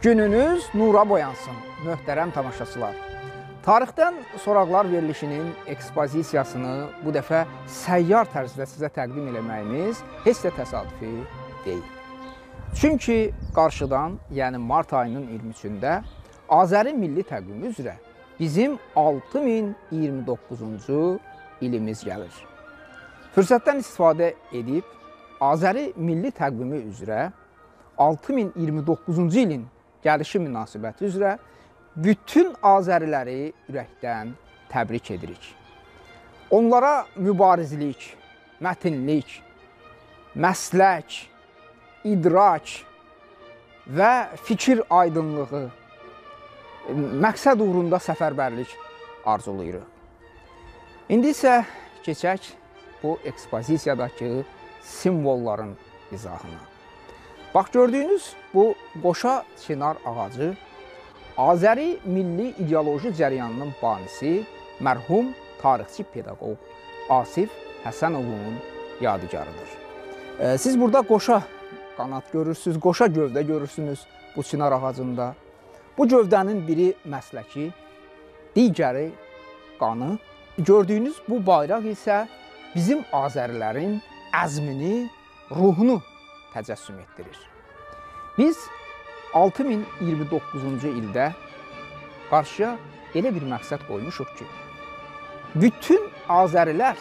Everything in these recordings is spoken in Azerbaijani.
Gününüz nura boyansın, möhtərəm tamaşaçılar. Tarixdən soraqlar verilişinin ekspozisiyasını bu dəfə səyyar tərzdə sizə təqdim eləməyimiz heç də təsadüfi deyil. Çünki qarşıdan, yəni mart ayının 23-də Azəri milli təqvimi üzrə bizim 6029-cu ilimiz gəlir. Fürsətdən istifadə edib Azəri milli təqvimi üzrə 6029-cu ilin gəlişi münasibəti üzrə bütün Azəriləri ürəkdən təbrik edirik. Onlara mübarizlik, mətinlik, məslək, idrak və fikir aydınlığı, e, məqsəd uğrunda səfərbərlik arzulayırıq. İndi isə keçək bu ekspozisiyadakı simvolların izahına. Bax gördüyünüz bu qoşa çinar ağacı Azəri milli ideoloji cərəyanının banisi mərhum tarixçi pedaqoq Asif Həsənovun yadigarıdır. Siz burada qoşa qanad görürsüz, qoşa gövdə görürsünüz bu çinar ağacında. Bu gövdənin biri məsləki, digəri qanı. Gördüyünüz bu bayraq isə bizim Azərilərin əzmini, ruhunu təcəssüm etdirir. Biz 6029-cu ildə qarşıya elə bir məqsəd qoymuşuq ki, bütün Azərilər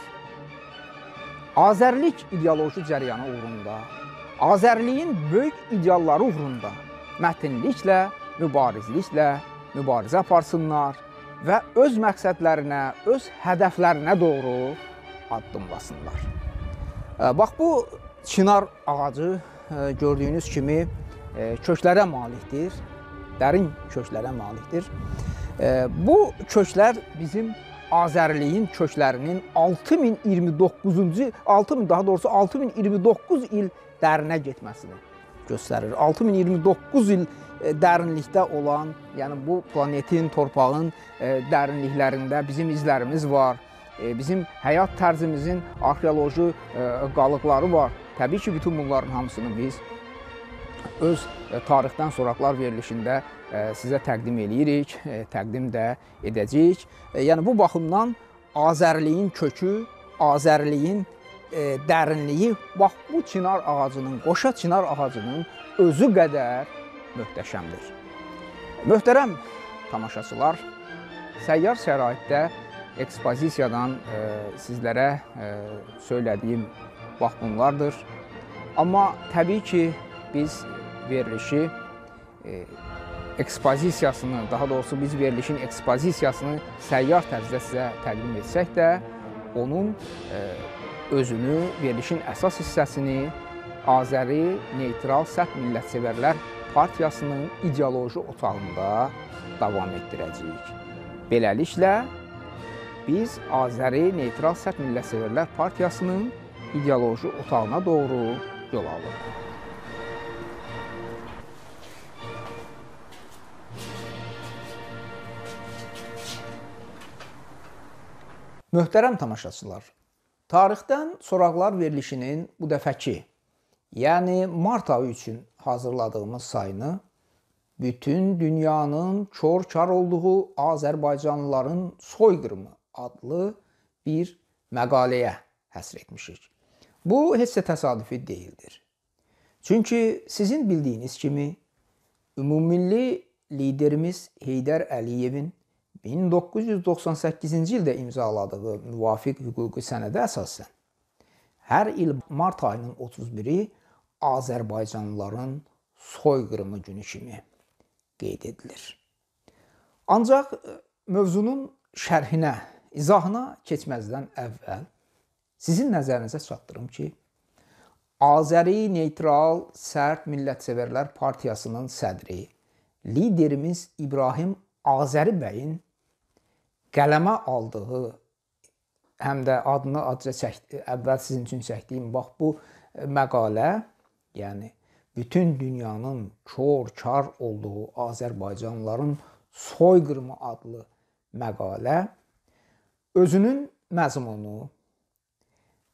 Azərlik ideoloji cəryanı uğrunda, Azərliyin böyük idealları uğrunda mətinliklə, mübarizliklə mübarizə aparsınlar və öz məqsədlərinə, öz hədəflərinə doğru addımlasınlar. Bax bu Çinar ağacı e, gördüyünüz kimi e, köklərə malikdir, dərin köklərə malikdir. E, bu köklər bizim Azərliyin köklərinin 6029-cu 6000 daha doğrusu 6029 il dərinə getməsini göstərir. 6029 il dərinlikdə olan, yəni bu planetin, torpağın dərinliklərində bizim izlərimiz var. Bizim həyat tərzimizin arxeoloji qalıqları var. Təbii ki, bütün bunların hamısını biz öz e, tarixdən soraqlar verilişində e, sizə təqdim eləyirik, e, təqdim də edəcəyik. Yəni bu baxımdan Azərliyin kökü, Azərliyin dərinliyi bax bu çinar ağacının, qoşa çinar ağacının özü qədər möhtəşəmdir. Möhtərəm tamaşaçılar, səyyar şəraitdə ekspozisiyadan sizlərə söylədiyim bax bunlardır. Amma təbii ki, biz verilişi e, ekspozisiyasını, daha doğrusu biz verilişin ekspozisiyasını səyyar tərzdə sizə təqdim etsək də, onun e, özünü, verilişin əsas hissəsini Azəri Neytral Səhv Millətçilərlər Partiyasının ideoloji otağında davam etdirəcəyik. Beləliklə, biz Azəri Neytral Səhv Millətçilərlər Partiyasının ideoloji otağına doğru yol alır. Möhtərəm tamaşaçılar, tarixdən soraqlar verilişinin bu dəfəki, yəni mart ayı üçün hazırladığımız sayını bütün dünyanın kor-kar olduğu Azərbaycanlıların soyqırımı adlı bir məqaləyə həsr etmişik. Bu heç də təsadüfi deyildir. Çünki sizin bildiyiniz kimi ümummilli liderimiz Heydər Əliyevin 1998-ci ildə imzaladığı müvafiq hüquqi sənədə əsasən hər il mart ayının 31-i Azərbaycanlıların soyqırımı günü kimi qeyd edilir. Ancaq e, mövzunun şərhinə, izahına keçməzdən əvvəl Sizin nəzərinizə çatdırım ki, Azəri Neytral Sərt Millətsevərlər Partiyasının sədri liderimiz İbrahim Azəri bəyin qələmə aldığı həm də adını acca çəkdi, əvvəl sizin üçün çəkdiyim bax bu məqalə, yəni bütün dünyanın kor-kar olduğu Azərbaycanlıların soyqırımı adlı məqalə özünün məzmunu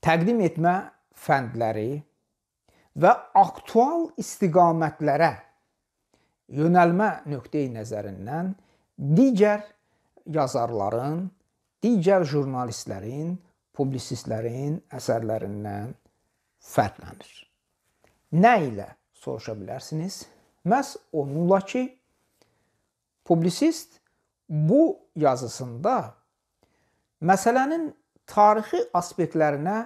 təqdim etmə fəndləri və aktual istiqamətlərə yönəlmə nöqteyi nəzərindən digər yazarların, digər jurnalistlərin, publisistlərin əsərlərindən fərqlənir. Nə ilə soruşa bilərsiniz? Məs onunla ki publisist bu yazısında məsələnin tarixi aspektlərinə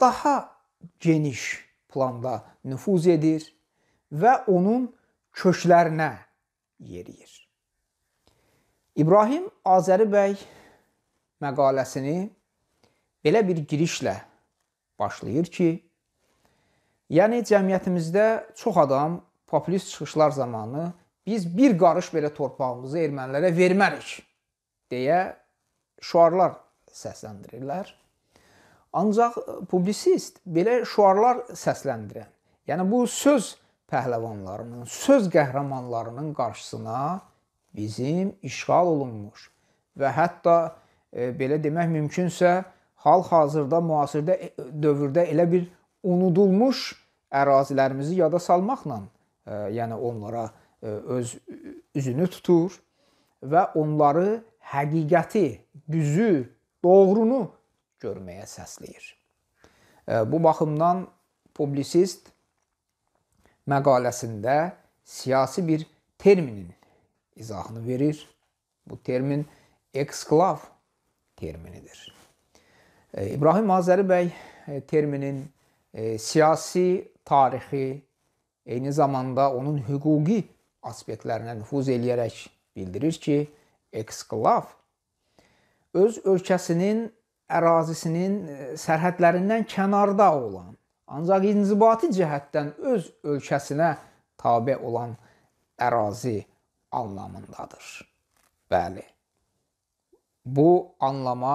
daha geniş planda nüfuz edir və onun köşlərinə yeriyir. İbrahim Azəri bəy məqaləsini belə bir girişlə başlayır ki, yəni cəmiyyətimizdə çox adam populist çıxışlar zamanı biz bir qarış belə torpağımızı ermənilərə vermərik deyə şüarlar səsləndirirlər. Ancaq e, publisist belə şüarlar səsləndirən, yəni bu söz pəhləvanlarının, söz qəhrəmanlarının qarşısına bizim işğal olunmuş və hətta e, belə demək mümkünsə hal-hazırda müasirdə e, dövrdə elə bir unudulmuş ərazilərimizi yada salmaqla, e, yəni onlara e, öz üzünü tutur və onları həqiqəti, düzü, doğrunu görməyə səsləyir. Bu baxımdan publisist məqaləsində siyasi bir terminin izahını verir. Bu termin eksklav terminidir. İbrahim Azəri bəy terminin siyasi tarixi eyni zamanda onun hüquqi aspektlərinə nüfuz eləyərək bildirir ki, eksklav öz ölkəsinin ərazisinin e, sərhədlərindən kənarda olan, ancaq inzibati cəhətdən öz ölkəsinə tabe olan ərazi anlamındadır. Bəli. Bu anlama,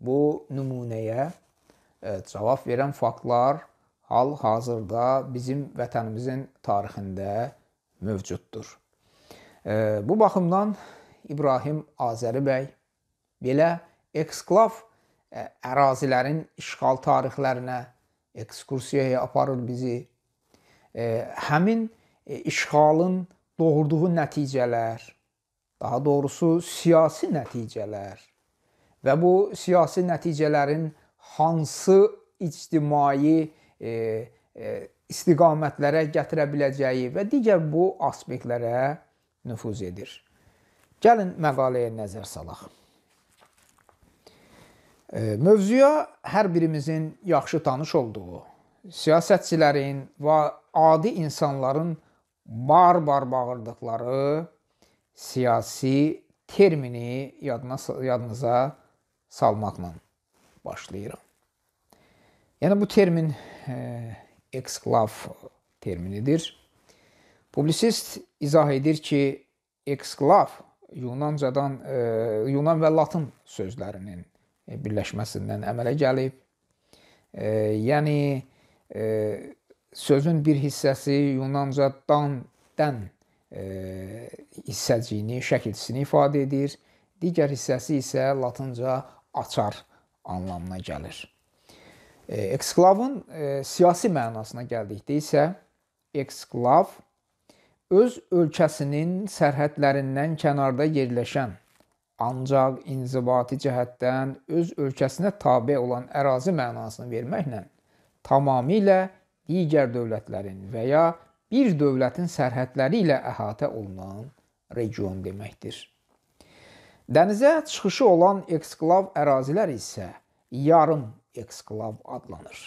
bu nümunəyə e, cavab verən faktlar hal-hazırda bizim vətənimizin tarixində mövcuddur. E, bu baxımdan İbrahim Azəri bəy belə eksklav ərazilərin işğal tarixlərinə ekskursiyaya aparır bizi. Həmin e, işğalın doğurduğu nəticələr, daha doğrusu siyasi nəticələr və bu siyasi nəticələrin hansı ictimai e, e, istiqamətlərə gətirə biləcəyi və digər bu aspektlərə nüfuz edir. Gəlin məqaləyə nəzər salaq. Mövzuya hər birimizin yaxşı tanış olduğu, siyasətçilərin və adi insanların barbar -bar bağırdıqları siyasi termini yadına yadınıza salmaqla başlayıram. Yəni bu termin e, eksklav terminidir. Publisist izah edir ki, eksklav Yunancadan e, Yunan və Latın sözlərinin E, birləşməsindən əmələ gəlib. E, yəni e, sözün bir hissəsi Yunanca dan dən hissəciyini, şəkilçisini ifadə edir. Digər hissəsi isə latınca açar anlamına gəlir. Eksklavın siyasi mənasına gəldikdə isə eksklav öz ölkəsinin sərhədlərindən kənarda yerləşən ancaq inzibati cəhətdən öz ölkəsinə tabe olan ərazi mənasını verməklə tamamilə digər dövlətlərin və ya bir dövlətin sərhədləri ilə əhatə olunan region deməkdir. Dənizə çıxışı olan eksklav ərazilər isə yarım eksklav adlanır.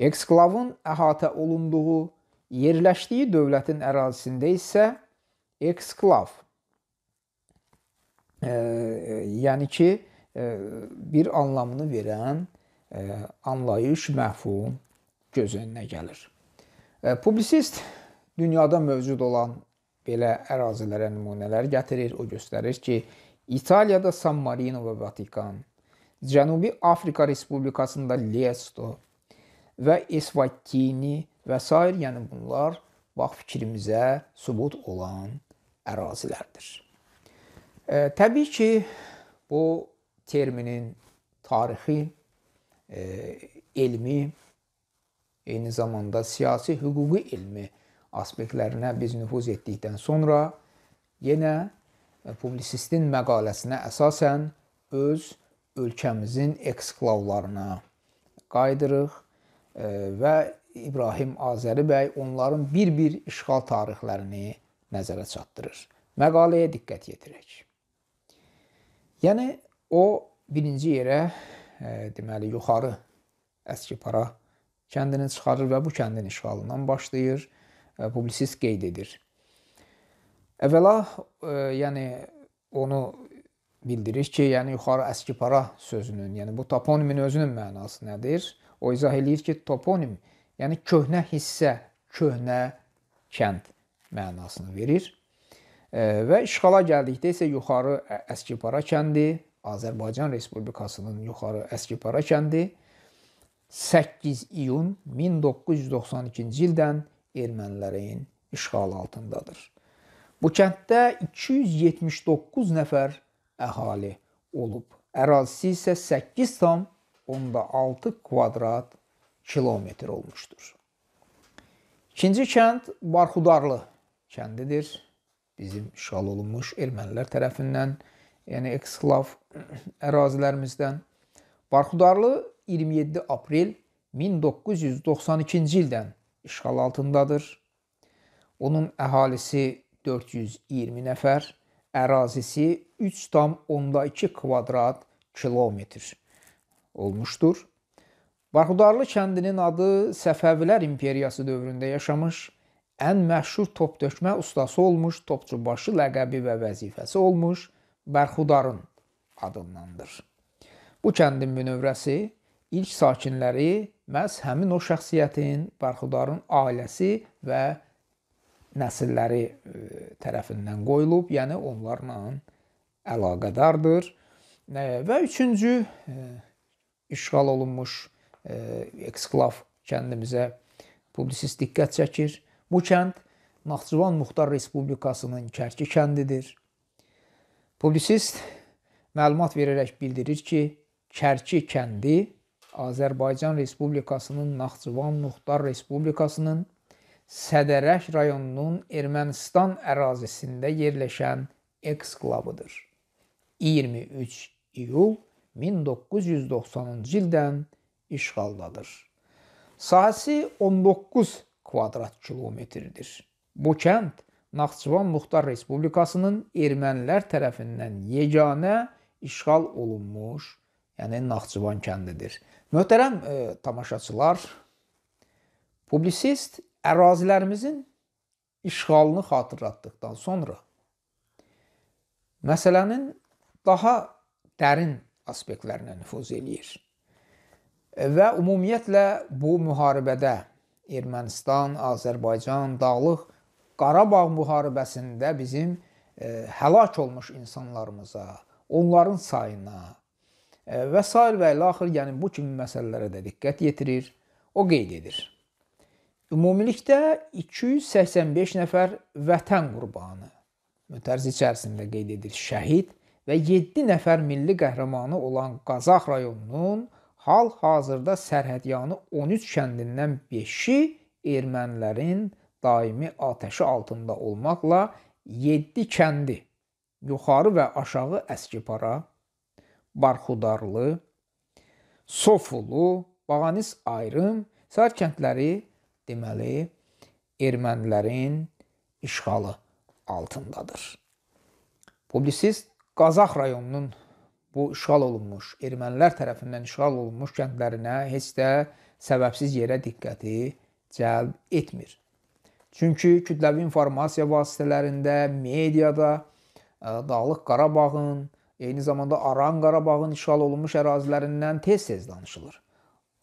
Eksklavın əhatə olunduğu, yerləşdiyi dövlətin ərazisində isə eksklav yəni ki, e, bir anlamını verən e, anlayış, məfhum göz önünə gəlir. E, publisist dünyada mövcud olan belə ərazilərə nümunələr gətirir. O göstərir ki, İtaliyada San Marino və Vatikan, Cənubi Afrika Respublikasında Lesto və Eswatini və sair, yəni bunlar bax fikrimizə sübut olan ərazilərdir. E, təbii ki, bu terminin tarixi, e, elmi, eyni zamanda siyasi, hüquqi elmi aspektlərinə biz nüfuz etdikdən sonra yenə e, publisistin məqaləsinə əsasən öz ölkəmizin eksklavlarına qayıdırıq e, və İbrahim Azəri bəy onların bir-bir işğal tarixlərini nəzərə çatdırır. Məqaləyə diqqət yetirək. Yəni o birinci yerə e, deməli yuxarı Əskipara kəndini çıxarır və bu kəndin işğalından başlayır, e, publisist qeyd edir. Əvvəla e, yəni onu bildirir ki, yəni yuxarı Əskipara sözünün, yəni bu toponimin özünün mənası nədir? O izah eləyir ki, toponim yəni köhnə hissə, köhnə kənd mənasını verir. Və işğala gəldikdə isə yuxarı Əskipara kəndi Azərbaycan Respublikasının yuxarı Əskipara kəndi 8 iyun 1992-ci ildən ermənilərin işğalı altındadır. Bu kənddə 279 nəfər əhali olub. Ərazisi isə 8,6 kvadrat kilometr olmuşdur. İkinci kənd Barxudarlı kəndidir bizim işğal olunmuş ermənilər tərəfindən, yəni eksklav ərazilərimizdən. Barxudarlı 27 aprel 1992-ci ildən işğal altındadır. Onun əhalisi 420 nəfər, ərazisi 3,2 kvadrat kilometr olmuşdur. Barxudarlı kəndinin adı Səfəvilər imperiyası dövründə yaşamış, ən məşhur top tökmə ustası olmuş, topçubaşı ləqəbi və vəzifəsi olmuş Bərxudarın adındandır. Bu kəndin bünövrəsi ilk sakinləri məhz həmin o şəxsiyyətin, Bərxudarın ailəsi və nəsilləri e, tərəfindən qoyulub, yəni onlarla əlaqədardır. E, və üçüncü e, işğal olunmuş eksklav kəndimizə publisist diqqət çəkir. Bu kənd Naxçıvan Muxtar Respublikasının Kərki kəndidir. Publisist məlumat verərək bildirir ki, Kərki kəndi Azərbaycan Respublikasının Naxçıvan Muxtar Respublikasının Sədərək rayonunun Ermənistan ərazisində yerləşən eksklavıdır. 23 iyul 1990-cı ildən işğaldadır. Sahəsi 19 kvadrat kilometrdir. Bu kənd Naxçıvan Muxtar Respublikasının ermənilər tərəfindən yeganə işğal olunmuş, yəni Naxçıvan kəndidir. Möhtərəm e, tamaşaçılar, publisist ərazilərimizin işğalını xatırlatdıqdan sonra məsələnin daha dərin aspektlərinə nüfuz eləyir. Və ümumiyyətlə bu müharibədə Ermənistan, Azərbaycan, Dağlıq Qarabağ müharibəsində bizim e, həlak olmuş insanlarımıza, onların sayına e, və sair və ilə axır, yəni bu kimi məsələlərə də diqqət yetirir, o qeyd edir. Ümumilikdə 285 nəfər vətən qurbanı mütərzi içərisində qeyd edilir şəhid və 7 nəfər milli qəhrəmanı olan Qazax rayonunun hal-hazırda sərhədyanı 13 kəndindən 5-i ermənilərin daimi atəşi altında olmaqla 7 kəndi yuxarı və aşağı Əskipara, Barxudarlı, Sofulu, Bağanis Ayrım sair kəndləri deməli ermənilərin işğalı altındadır. Publisist Qazax rayonunun bu işğal olunmuş, ermənilər tərəfindən işğal olunmuş kəndlərinə heç də səbəbsiz yerə diqqəti cəlb etmir. Çünki kütləvi informasiya vasitələrində, mediada e, Dağlıq Qarabağın, eyni zamanda Aran Qarabağın işğal olunmuş ərazilərindən tez-tez danışılır.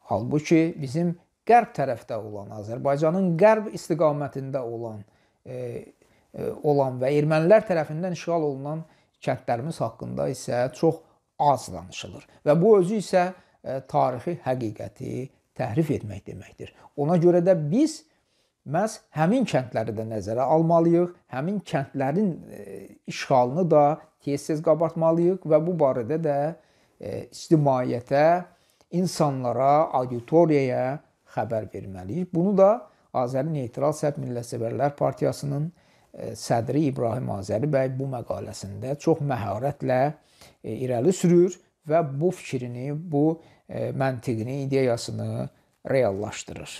Halbuki bizim qərb tərəfdə olan, Azərbaycanın qərb istiqamətində olan e, e olan və ermənilər tərəfindən işğal olunan kəndlərimiz haqqında isə çox az danışılır və bu özü isə e, tarixi həqiqəti təhrif etmək deməkdir. Ona görə də biz məhz həmin kəndləri də nəzərə almalıyıq, həmin kəndlərin e, işğalını da tez-tez qabartmalıyıq və bu barədə də e, ictimaiyyətə, insanlara, auditoriyaya xəbər verməliyik. Bunu da Azəri Neytral Səhv Millətçilərlər Partiyasının sədri İbrahim Azəri bəy bu məqaləsində çox məharətlə E, irəli sürür və bu fikrini, bu e, məntiqini, ideyasını reallaşdırır.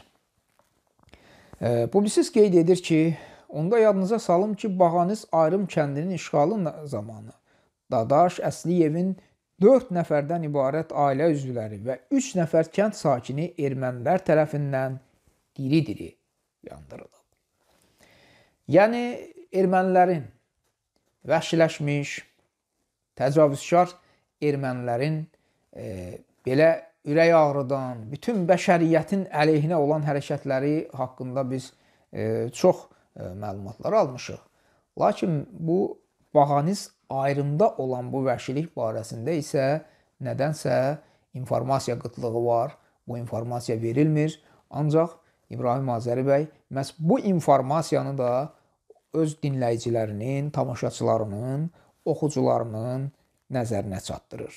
E, publisist qeyd edir ki, onda yadınıza salım ki, Bağanis Ayrım kəndinin işğalı zamanı Dadaş Əsliyevin 4 nəfərdən ibarət ailə üzvləri və 3 nəfər kənd sakini ermənilər tərəfindən diri-diri yandırılıb. Yəni ermənilərin vəhşiləşmiş, təcavüzkar ermənilərin e, belə ürək ağrıdan, bütün bəşəriyyətin əleyhinə olan hərəkətləri haqqında biz e, çox e, məlumatlar almışıq. Lakin bu Bahaniz ayrımda olan bu vəhşilik barəsində isə nədənsə informasiya qıtlığı var. Bu informasiya verilmir. Ancaq İbrahim Azəri bəy məhz bu informasiyanı da öz dinləyicilərinin, tamaşaçılarının oxucularının nəzərinə çatdırır.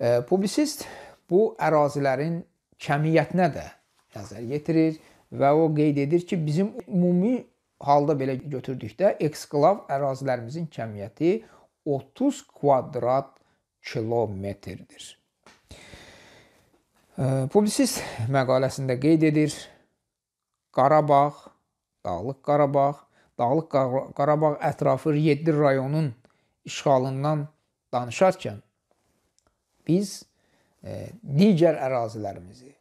E, publisist bu ərazilərin kəmiyyətinə də nəzər yetirir və o qeyd edir ki, bizim ümumi halda belə götürdükdə eksklav ərazilərimizin kəmiyyəti 30 kvadrat kilometrdir. E, publisist məqaləsində qeyd edir Qarabağ, Dağlıq Qarabağ, Dağlıq Qarabağ ətrafı 7 rayonun işğalından danışarkən biz e, digər ərazilərimizi,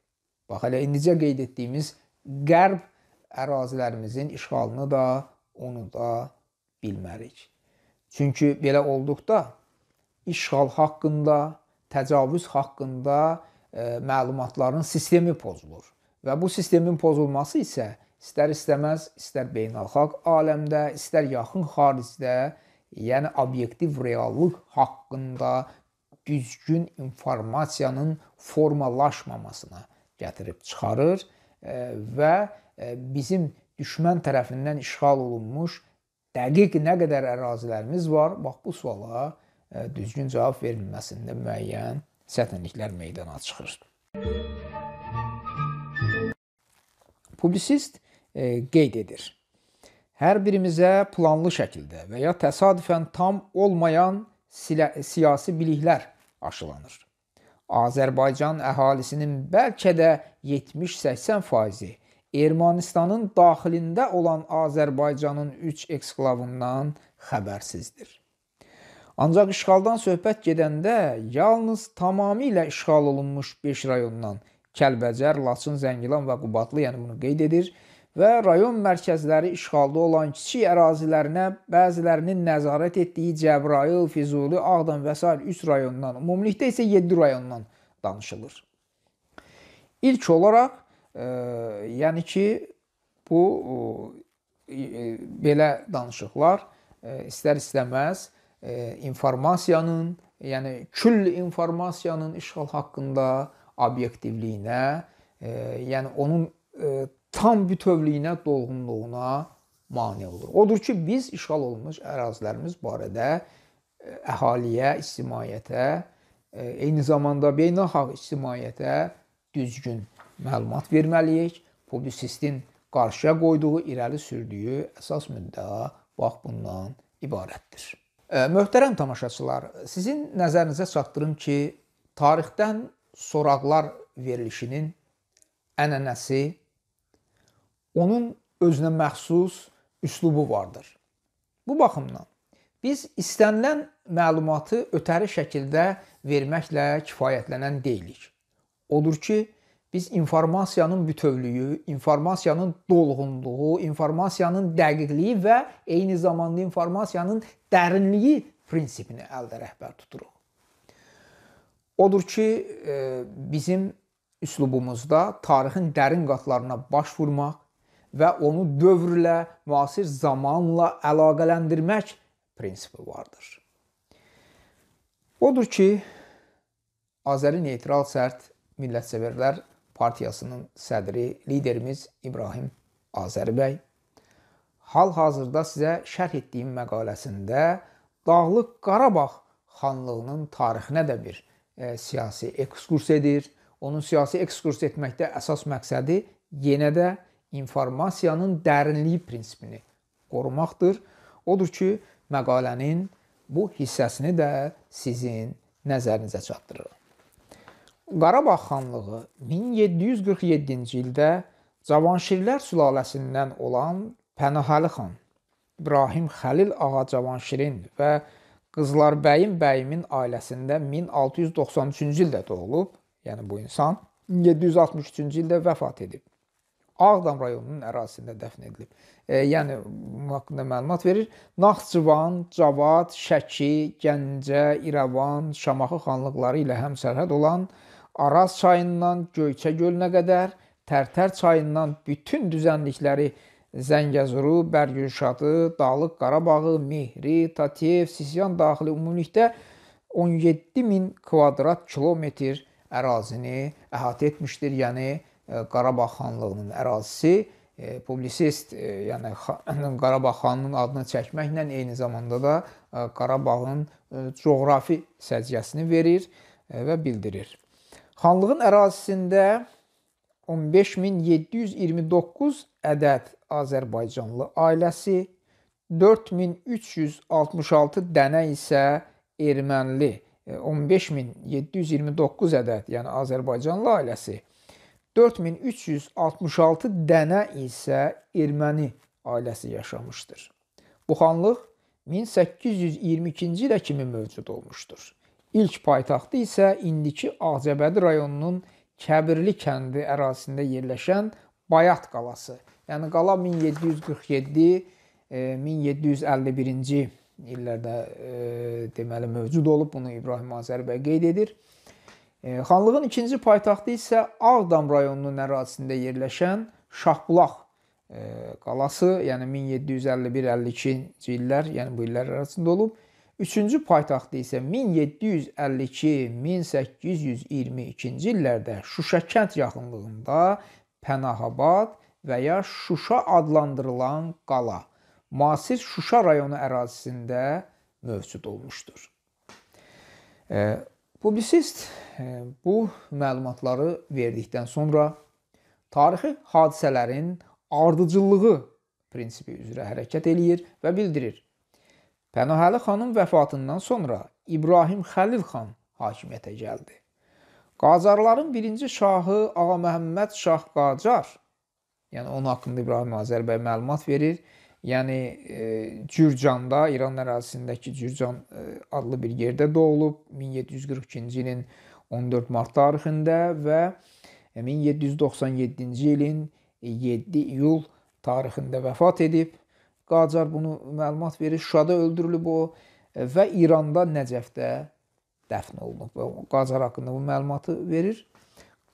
bax hələ indicə qeyd etdiyimiz qərb ərazilərimizin işğalını da, onu da bilmərik. Çünki belə olduqda işğal haqqında, təcavüz haqqında e, məlumatların sistemi pozulur. Və bu sistemin pozulması isə istər istəməz, istər beynəlxalq aləmdə, istər yaxın xaricdə yəni obyektiv reallıq haqqında düzgün informasiyanın formalaşmamasına gətirib çıxarır e, və e, bizim düşmən tərəfindən işğal olunmuş dəqiq nə qədər ərazilərimiz var? Bax bu suala e, düzgün cavab verilməsində müəyyən çətinliklər meydana çıxır. Publisist qeyd edir. Hər birimizə planlı şəkildə və ya təsadüfən tam olmayan siyasi biliklər aşılanır. Azərbaycan əhalisinin bəlkə də 70-80%-i Ermənistanın daxilində olan Azərbaycanın 3 eksklavından xəbərsizdir. Ancaq işğaldan söhbət gedəndə yalnız tamamilə işğal olunmuş 5 rayondan Kəlbəcər, Laçın, Zəngilan və Qubadlı, yəni bunu qeyd edir, və rayon mərkəzləri işğalda olan kiçik ərazilərinə bəzilərinin nəzarət etdiyi Cəbrayıl, Füzuli, Ağdam və s. 3 rayondan, ümumilikdə isə 7 rayondan danışılır. İlk olaraq, e, yəni ki, bu e, belə danışıqlar e, istər-istəməz e, informasiyanın, yəni küll informasiyanın işğal haqqında obyektivliyinə, e, yəni onun e, tam bütövlüyünə, dolğunluğuna mane olur. Odur ki, biz işğal olunmuş ərazilərimiz barədə e, əhaliyə, ictimaiyyətə, e, eyni zamanda beynəlxalq ictimaiyyətə düzgün məlumat verməliyik. Publisistin qarşıya qoyduğu, irəli sürdüyü əsas müddəa bax bundan ibarətdir. E, möhtərəm tamaşaçılar, sizin nəzərinizə çatdırım ki, tarixdən soraqlar verilişinin ənənəsi onun özünə məxsus üslubu vardır. Bu baxımdan biz istənilən məlumatı ötəri şəkildə verməklə kifayətlənən deyilik. Odur ki, biz informasiyanın bütövlüyü, informasiyanın dolğunluğu, informasiyanın dəqiqliyi və eyni zamanda informasiyanın dərinliyi prinsipini əldə rəhbər tuturuq. Odur ki, e, bizim üslubumuzda tarixin dərin qatlarına baş vurmaq və onu dövrlə, müasir zamanla əlaqələndirmək prinsipi vardır. Odur ki, Azəri neytral sərt millətseverlər partiyasının sədri, liderimiz İbrahim Azəri bəy hal-hazırda sizə şərh etdiyim məqaləsində Dağlıq Qarabağ xanlığının tarixinə də bir e, siyasi ekskurs edir. Onun siyasi ekskurs etməkdə əsas məqsədi yenə də informasiyanın dərinliyi prinsipini qorumaqdır. Odur ki, məqalənin bu hissəsini də sizin nəzərinizə çatdırıram. Qarabağ xanlığı 1747-ci ildə Cavanşirlər sülaləsindən olan Pənahəli xan, İbrahim Xəlil ağa Cavanşirin və Qızlarbəyin bəyimin ailəsində 1693-cü ildə doğulub, yəni bu insan 763-cü ildə vəfat edib. Ağdam rayonunun ərazisində dəfn edilib. E, yəni bunun haqqında məlumat verir. Naxçıvan, Cavad, Şəki, Gəncə, İrəvan, Şamaxı xanlıqları ilə həmsərhəd olan Araz çayından Göyçə gölünə qədər, Tərtər çayından bütün düzənlikləri Zəngəzuru, Bərgüşadı, Dağlıq Qarabağı, Mehri, Tatev, Sisyan daxili ümumilikdə 17000 kvadrat kilometr ərazini əhatə etmişdir. Yəni Qarabağ xanlığının ərazisi e, publisist, e, yəni Qarabağ xanının adını çəkməklə eyni zamanda da e, Qarabağın coğrafi səciyyəsini verir və bildirir. Xanlığın ərazisində 15729 ədəd Azərbaycanlı ailəsi, 4366 dənə isə ermənli, 15729 ədəd, yəni Azərbaycanlı ailəsi 4366 dənə isə erməni ailəsi yaşamışdır. Bu xanlıq 1822-ci ilə kimi mövcud olmuşdur. İlk paytaxtı isə indiki Ağcabədi rayonunun Kəbirli kəndi ərazisində yerləşən Bayat qalası. Yəni qala 1747 1751-ci e, illərdə e, deməli mövcud olub. Bunu İbrahim Azərbəy qeyd edir. Xanlığın ikinci paytaxtı isə Ağdam rayonunun ərazisində yerləşən Şahbulaq e, qalası, yəni 1751-52-ci illər, yəni bu illər arasında olub. Üçüncü paytaxtı isə 1752-1822-ci illərdə Şuşa kənd yaxınlığında Pənahabad və ya Şuşa adlandırılan qala müasir Şuşa rayonu ərazisində mövcud olmuşdur. Publisist e, bu məlumatları verdikdən sonra tarixi hadisələrin ardıcıllığı prinsipi üzrə hərəkət eləyir və bildirir. Pənahəli xanın vəfatından sonra İbrahim Xəlil xan hakimiyyətə gəldi. Qacarların birinci şahı Ağa Məhəmməd Şah Qacar, yəni onun haqqında İbrahim Azərbəy məlumat verir Yəni Cürcanda, e, İran ərazisindəki Cürcan e, adlı bir yerdə doğulub 1742-ci ilin 14 mart tarixində və 1797-ci e, ilin 7 iyul tarixində vəfat edib. Qacar bunu məlumat verir. Şuşada öldürülüb o və İranda Nəcəfdə dəfn olunub. Qacar haqqında bu məlumatı verir.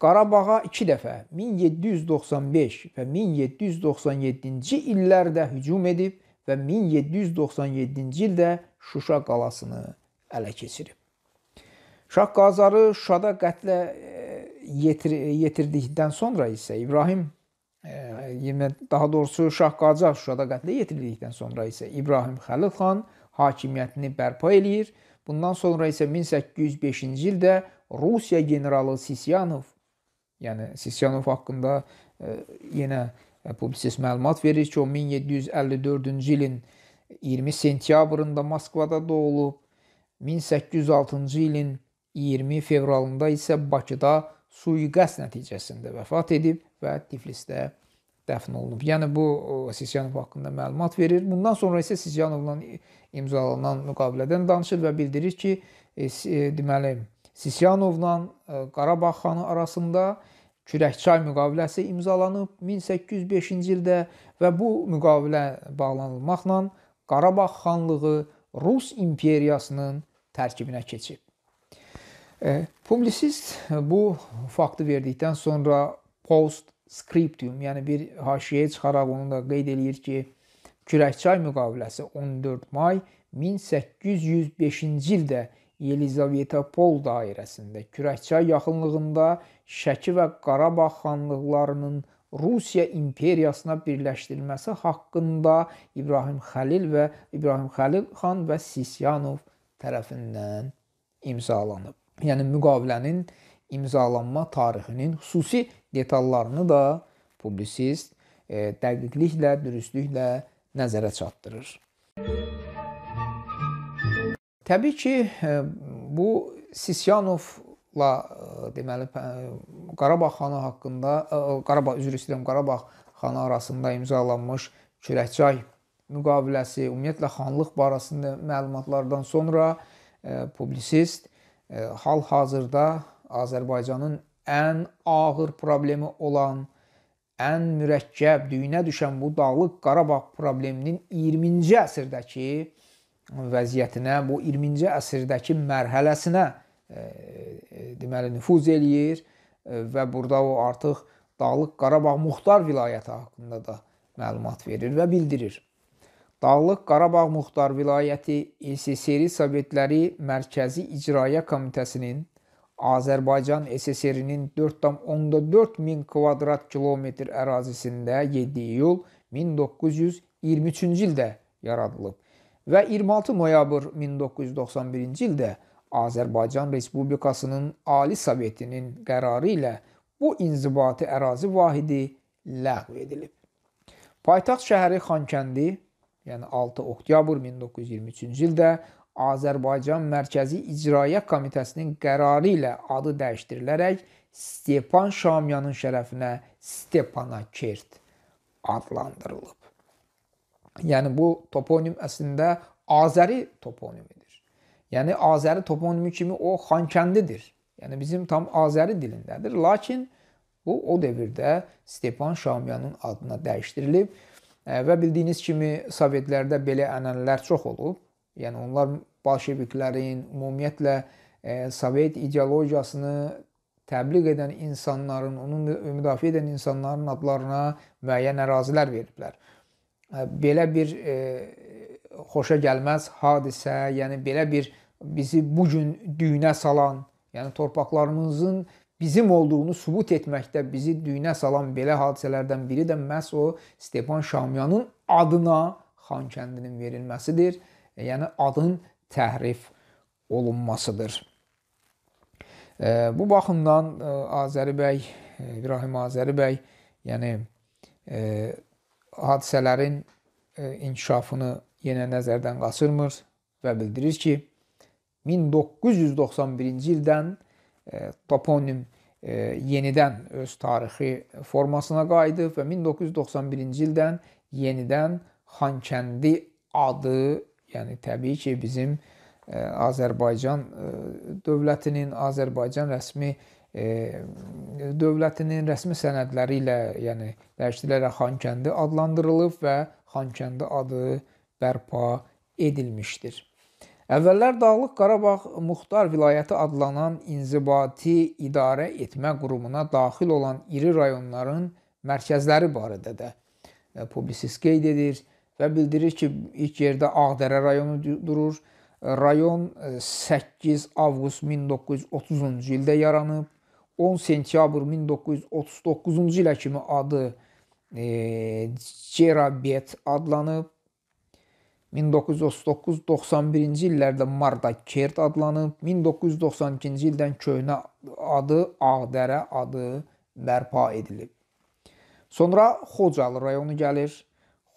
Qarabağa 2 dəfə 1795 və 1797-ci illərdə hücum edib və 1797-ci ildə Şuşa qalasını ələ keçirib. Şah Qazarı Şuşada qətlə e, yetir yetirdikdən sonra isə İbrahim yəni daha doğrusu Şah Qacar Şuşada qətlə yetirildikdən sonra isə İbrahim Xəlil xan hakimiyyətini bərpa eləyir. Bundan sonra isə 1805-ci ildə Rusiya generalı Sisyanov Yəni Sisyanov haqqında e, yenə e, publisist məlumat verir ki, o 1754-cü ilin 20 sentyabrında Moskvada doğulub, 1806-cı ilin 20 fevralında isə Bakıda sui-qəsd nəticəsində vəfat edib və Tiflisdə dəfn olunub. Yəni bu Sisyanov haqqında məlumat verir. Bundan sonra isə Sisyanovla imzalanan müqavilədən danışır və bildirir ki, e, e deməli Sisyanovla e, Qarabağ xanı arasında Kürəkçay müqaviləsi imzalanıb 1805-ci ildə və bu müqavilə bağlanılmaqla Qarabağ xanlığı Rus imperiyasının tərkibinə keçib. E, publisist bu faktı verdikdən sonra post scriptium, yəni bir haşiyə çıxaraq onu da qeyd eləyir ki, Kürəkçay müqaviləsi 14 may 1805-ci ildə Yelizavetapol dairəsində, Kürəkçay yaxınlığında Şəki və Qarabağ xanlıqlarının Rusiya imperiyasına birləşdirilməsi haqqında İbrahim Xəlil və İbrahim Xəlil xan və Sisyanov tərəfindən imzalanıb. Yəni müqavilənin imzalanma tarixinin xüsusi detallarını da publisist e, dəqiqliklə, dürüstlüklə nəzərə çatdırır. Müzik Təbii ki, e, bu Sisyanovla e, deməli Qarabağ xanı haqqında e, Qarabağ üzr istəyirəm Qarabağ xanı arasında imzalanmış Kürəkçay müqaviləsi, ümumiyyətlə xanlıq barəsində məlumatlardan sonra publisist hal-hazırda Azərbaycanın ən ağır problemi olan, ən mürəkkəb düyünə düşən bu Dağlıq Qarabağ probleminin 20-ci əsrdəki vəziyyətinə, bu 20-ci əsrdəki mərhələsinə e, e, deməli nüfuz eləyir e, və burada o artıq Dağlıq Qarabağ Muxtar vilayəti haqqında da məlumat verir və bildirir. Dağlıq Qarabağ Muxtar vilayəti SSR Sovetləri Mərkəzi İcraiyyə Komitəsinin Azərbaycan SSR-nin 4.4 min kvadrat kilometr ərazisində 7 iyul 1923-cü ildə yaradılıb və 26 noyabr 1991-ci ildə Azərbaycan Respublikasının Ali Sovetinin qərarı ilə bu inzibati ərazi vahidi ləğv edilib. Paytaxt şəhəri Xankəndi, yəni 6 oktyabr 1923-cü ildə Azərbaycan Mərkəzi İcraiyyə Komitəsinin qərarı ilə adı dəyişdirilərək Stepan Şamyanın şərəfinə Stepanakert adlandırılıb. Yəni bu toponim əslində Azəri toponimidir. Yəni Azəri toponimi kimi o Xankəndidir. Yəni bizim tam Azəri dilindədir. Lakin bu o dövrdə Stepan Şamyanın adına dəyişdirilib və bildiyiniz kimi Sovetlərdə belə ənənələr çox olub. Yəni onlar bolşeviklərin ümumiyyətlə e, Sovet ideologiyasını təbliğ edən insanların, onu müdafiə edən insanların adlarına müəyyən ərazilər veriblər. Hə, belə bir e, xoşa gəlməz hadisə, yəni belə bir bizi bu gün düyünə salan, yəni torpaqlarımızın bizim olduğunu sübut etməkdə bizi düyünə salan belə hadisələrdən biri də məhz o Stepan Şamyanın adına Xankəndinin verilməsidir. E, yəni adın təhrif olunmasıdır. E, bu baxımdan e, Azəri bəy, İbrahim Azəri bəy, yəni hadisələrin e, inkişafını yenə nəzərdən qaçırmır və bildirir ki, 1991-ci ildən e, toponim e, yenidən öz tarixi formasına qayıdıb və 1991-ci ildən yenidən Xankəndi adı, yəni təbii ki, bizim Azərbaycan dövlətinin, Azərbaycan rəsmi dövlətinin rəsmi sənədləri ilə, yəni dəyişdirilərək Xankəndi adlandırılıb və Xankəndi adı bərpa edilmişdir. Əvvəllər Dağlıq Qarabağ Muxtar Vilayəti adlanan inzibati idarə etmə qurumuna daxil olan iri rayonların mərkəzləri barədə də e, publisist qeyd edir və bildirir ki, ilk yerdə Ağdərə rayonu durur. Rayon 8 e, avqust 1930-cu ildə yaranıb. 10 sentyabr 1939-cu ilə kimi adı e, Cerabet adlanıb. 1939-91-ci illərdə Mardakert adlanıb. 1992-ci ildən köhnə adı Ağdərə adı bərpa edilib. Sonra Xocalı rayonu gəlir.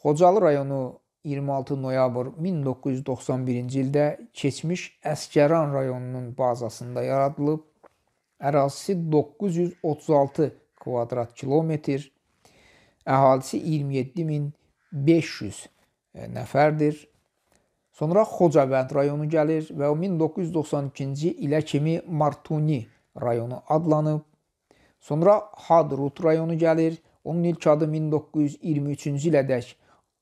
Xocalı rayonu 26 noyabr 1991-ci ildə keçmiş Əskəran rayonunun bazasında yaradılıb. Ərazisi 936 kvadrat kilometr, əhalisi 27500 e, nəfərdir. Sonra Xocavənd rayonu gəlir və o 1992-ci ilə kimi Martuni rayonu adlanıb. Sonra Hadrut rayonu gəlir. Onun ilk adı 1923-cü ilədək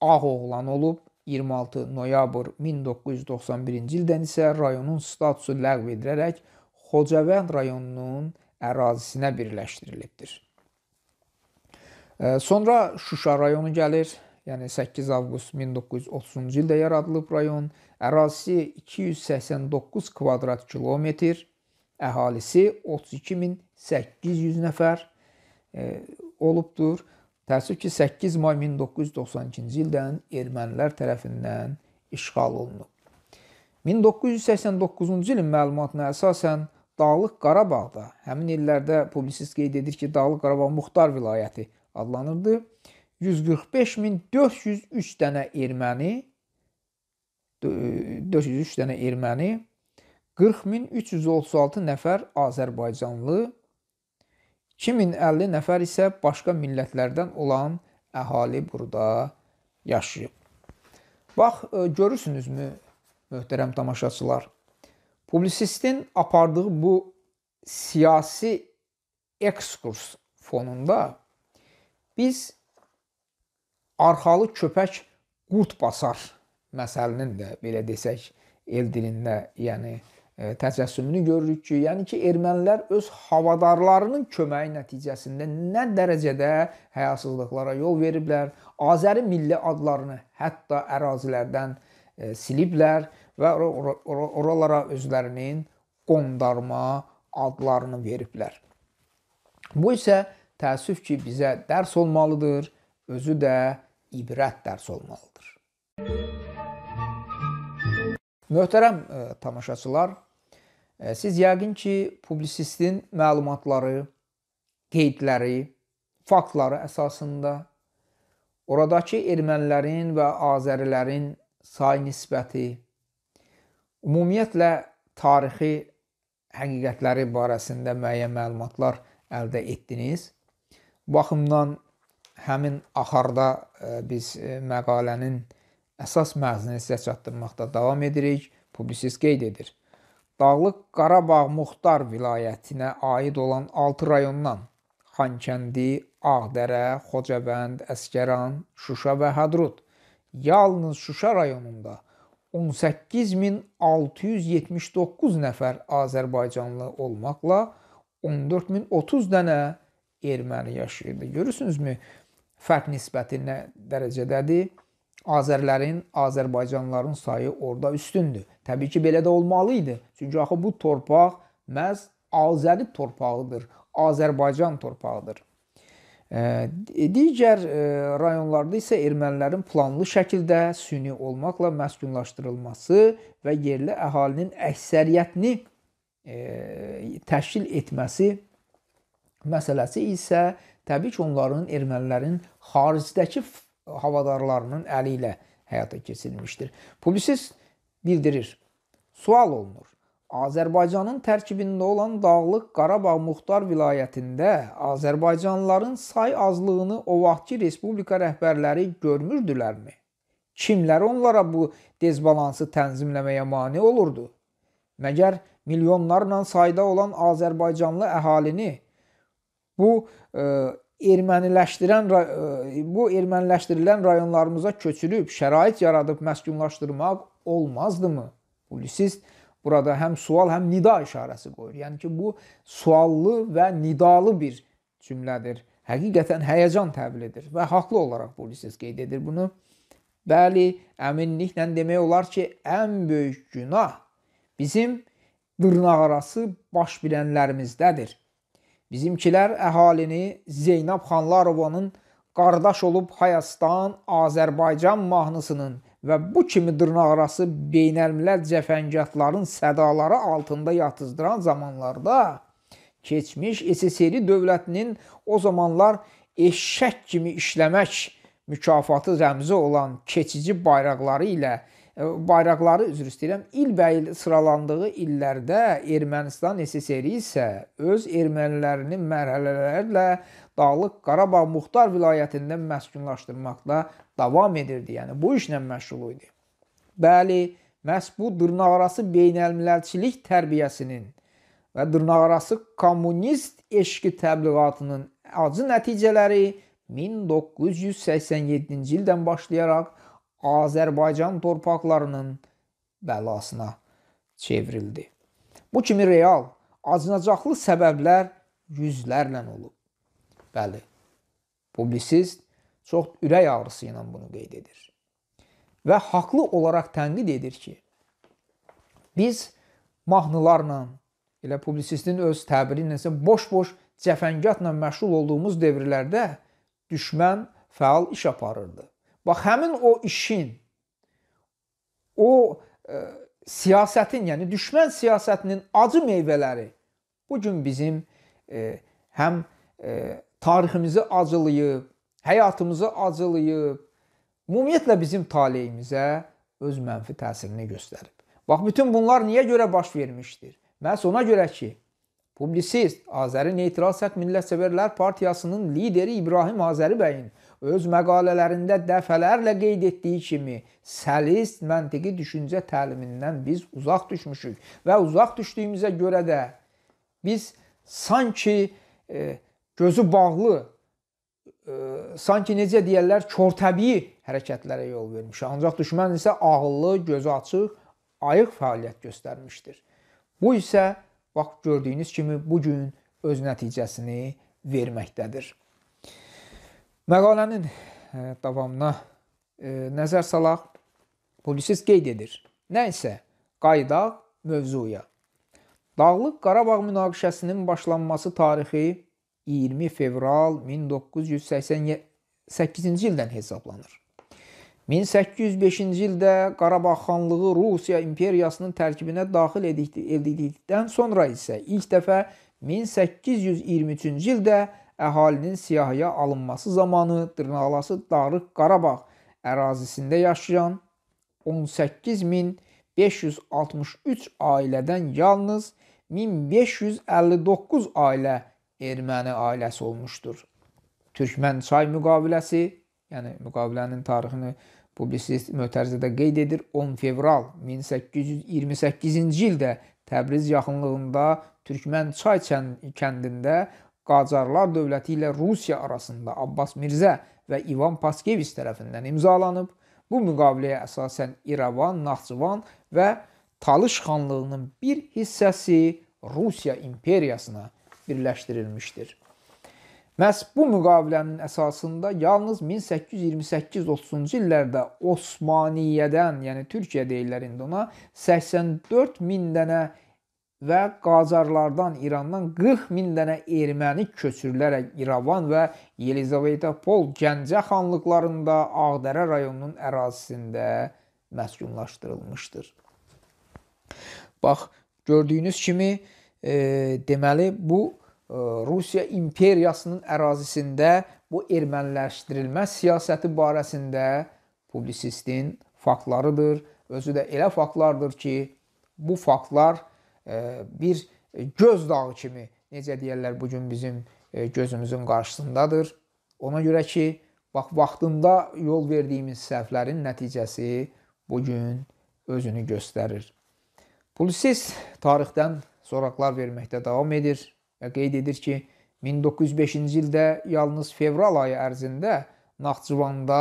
Ağoğlan olub. 26 noyabr 1991-ci ildən isə rayonun statusu ləğv edilərək Xocavənd rayonunun ərazisinə birləşdirilibdir. Sonra Şuşa rayonu gəlir. Yəni 8 avqust 1930-cu ildə yaradılıb rayon. Ərazisi 289 kvadrat kilometr, əhalisi 32800 nəfər olubdur. Təəssüf ki, 8 may 1992-ci ildən ermənilər tərəfindən işğal olunub. 1989-cu ilin məlumatına əsasən Dağlıq Qarabağda həmin illərdə publisist qeyd edir ki, Dağlıq Qarabağ Muxtar vilayəti adlanırdı. 145403 dənə erməni 403 dənə erməni 40336 nəfər Azərbaycanlı 2050 nəfər isə başqa millətlərdən olan əhali burada yaşayıb. Bax e, görürsünüzmü möhtərəm tamaşaçılar? Publisistin apardığı bu siyasi ekskurs fonunda biz arxalı köpək qurd basar məsəlinin də belə desək el dilində, yəni e, təcəssümünü görürük ki, yəni ki, ermənilər öz havadarlarının köməyi nəticəsində nə dərəcədə həyasızlıqlara yol veriblər, Azəri milli adlarını hətta ərazilərdən e, siliblər və or or oralara özlərinin qondarma adlarını veriblər. Bu isə təəssüf ki, bizə dərs olmalıdır, özü də ibrət dərs olmalıdır. Möhtərəm ə, e, tamaşaçılar, ə, e, siz yəqin ki, publisistin məlumatları, qeydləri, faktları əsasında oradakı ermənilərin və azərilərin say nisbəti Ümumiyyətlə tarixi həqiqətləri barəsində müəyyən məlumatlar əldə etdiniz. Bu baxımdan həmin axarda e, biz e, məqalənin əsas məzmununu sizə çatdırmaqda davam edirik. Publisist qeyd edir. Dağlıq Qarabağ Muxtar vilayətinə aid olan 6 rayondan Xankəndi, Ağdərə, Xocavənd, Əskəran, Şuşa və Hadrut yalnız Şuşa rayonunda 18679 nəfər Azərbaycanlı olmaqla 14030 dənə erməni yaşayırdı. Görürsünüzmü? Fərq nisbəti nə dərəcədədir? Azərlərin, Azərbaycanlıların sayı orada üstündür. Təbii ki, belə də olmalı idi. Çünki axı bu torpaq məhz Azəri torpağıdır, Azərbaycan torpağıdır. Digər rayonlarda isə ermənilərin planlı şəkildə süni olmaqla məskunlaşdırılması və yerli əhalinin əksəriyyətini təşkil etməsi məsələsi isə təbii ki, onların ermənilərin xaricdəki havadarlarının əli ilə həyata keçirilmişdir. Publisist bildirir. Sual olunur. Azərbaycanın tərkibində olan Dağlıq Qarabağ Muxtar vilayətində Azərbaycanlıların say azlığını o vaxtki respublika rəhbərləri görmürdülərmi? Kimlər onlara bu dezbalansı tənzimləməyə mane olurdu? Məgər milyonlarla sayda olan Azərbaycanlı əhalini bu e, erməniləşdirən e, bu erməniləşdirilən rayonlarımıza köçürüb şərait yaradıb məskunlaşdırmaq olmazdımı? Ulisist burada həm sual, həm nida işarəsi qoyur. Yəni ki, bu suallı və nidalı bir cümlədir. Həqiqətən həyəcan təbil edir və haqlı olaraq Ulises qeyd edir bunu. Bəli, əminliklə demək olar ki, ən böyük günah bizim dırnaqarası baş bilənlərimizdədir. Bizimkilər əhalini Zeynab Xanlarovanın qardaş olub Hayastan Azərbaycan mahnısının və bu kimi dırnaqarası beynəlmilət cəfəngiyatların sədaları altında yatızdıran zamanlarda keçmiş SSRİ dövlətinin o zamanlar eşşək kimi işləmək mükafatı rəmzi olan keçici bayraqları ilə e, bayraqları üzr istəyirəm, ilbəil sıralandığı illərdə Ermənistan SSRİ isə öz ermənilərini mərhələlərlə Dağlıq Qarabağ Muxtar vilayətində məskunlaşdırmaqda davam edirdi. Yəni bu işlə məşğul idi. Bəli, məhz bu dırnaqarası beynəlmiləçilik tərbiyəsinin və dırnaqarası kommunist eşqi təbliğatının acı nəticələri 1987-ci ildən başlayaraq Azərbaycan torpaqlarının bəlasına çevrildi. Bu kimi real, acınacaqlı səbəblər yüzlərlə olub. Bəli. Publisist çox ürək ağrısı ilə bunu qeyd edir. Və haqlı olaraq tənqid edir ki, biz mahnılarla, elə publisistin öz təbiri ilə isə boş-boş cəfəngiyatla məşğul olduğumuz dövrlərdə düşmən fəal iş aparırdı. Bax həmin o işin o e, siyasətin, yəni düşmən siyasətinin acı meyvələri bu gün bizim e, həm e, tariximizi acılayıb, həyatımızı acılayıb, ümumiyyətlə bizim taleyimizə öz mənfi təsirini göstərib. Bax, bütün bunlar niyə görə baş vermişdir? Məhz ona görə ki, publisist Azəri Neytral Səhv Millətçəvərlər Partiyasının lideri İbrahim Azəri bəyin öz məqalələrində dəfələrlə qeyd etdiyi kimi səlist məntiqi düşüncə təlimindən biz uzaq düşmüşük və uzaq düşdüyümüzə görə də biz sanki e, gözü bağlı, e, sanki necə deyərlər, kör təbii hərəkətlərə yol vermişdir. Ancaq düşmən isə ağıllı, gözü açıq, ayıq fəaliyyət göstərmişdir. Bu isə bax gördüyünüz kimi bu gün öz nəticəsini verməkdədir. Məqalənin e, davamına e, nəzər salaq. Polisis qeyd edir. Nə isə qayıdaq mövzuya. Dağlıq Qarabağ münaqişəsinin başlanması tarixi 20 fevral 1988-ci ildən hesablanır. 1805-ci ildə Qarabağ xanlığı Rusiya imperiyasının tərkibinə daxil edildikdən sonra isə ilk dəfə 1823-cü ildə əhalinin siyahıya alınması zamanı dırnaqarası Darıq Qarabağ ərazisində yaşayan 18563 ailədən yalnız 1559 ailə yaşayır erməni ailəsi olmuşdur. Türkmən çay müqaviləsi, yəni müqavilənin tarixini publisist mötərizədə qeyd edir. 10 fevral 1828-ci ildə Təbriz yaxınlığında Türkmən çay kəndində Qacarlar dövləti ilə Rusiya arasında Abbas Mirzə və İvan Paskeviç tərəfindən imzalanıb. Bu müqaviləyə əsasən İrəvan, Naxçıvan və Talış xanlığının bir hissəsi Rusiya imperiyasına birləşdirilmişdir. Məhz bu müqavilənin əsasında yalnız 1828-30-cu illərdə Osmaniyyədən, yəni Türkiyə deyirlər indi ona, 84 min dənə və Qacarlardan, İrandan 40 min dənə erməni köçürülərək İrəvan və Yelizavetapol Gəncə xanlıqlarında Ağdərə rayonunun ərazisində məskunlaşdırılmışdır. Bax, gördüyünüz kimi deməli bu e, Rusiya imperiyasının ərazisində bu erməniləşdirilmə siyasəti barəsində publisistin faktlarıdır. Özü də elə faktlardır ki, bu faktlar e, bir göz dağı kimi, necə deyirlər bu gün bizim e, gözümüzün qarşısındadır. Ona görə ki, bax vaxtında yol verdiyimiz səhvlərin nəticəsi bu gün özünü göstərir. Publisist tarixdən soraqlar verməkdə davam edir və qeyd edir ki, 1905-ci ildə yalnız fevral ayı ərzində Naxçıvanda,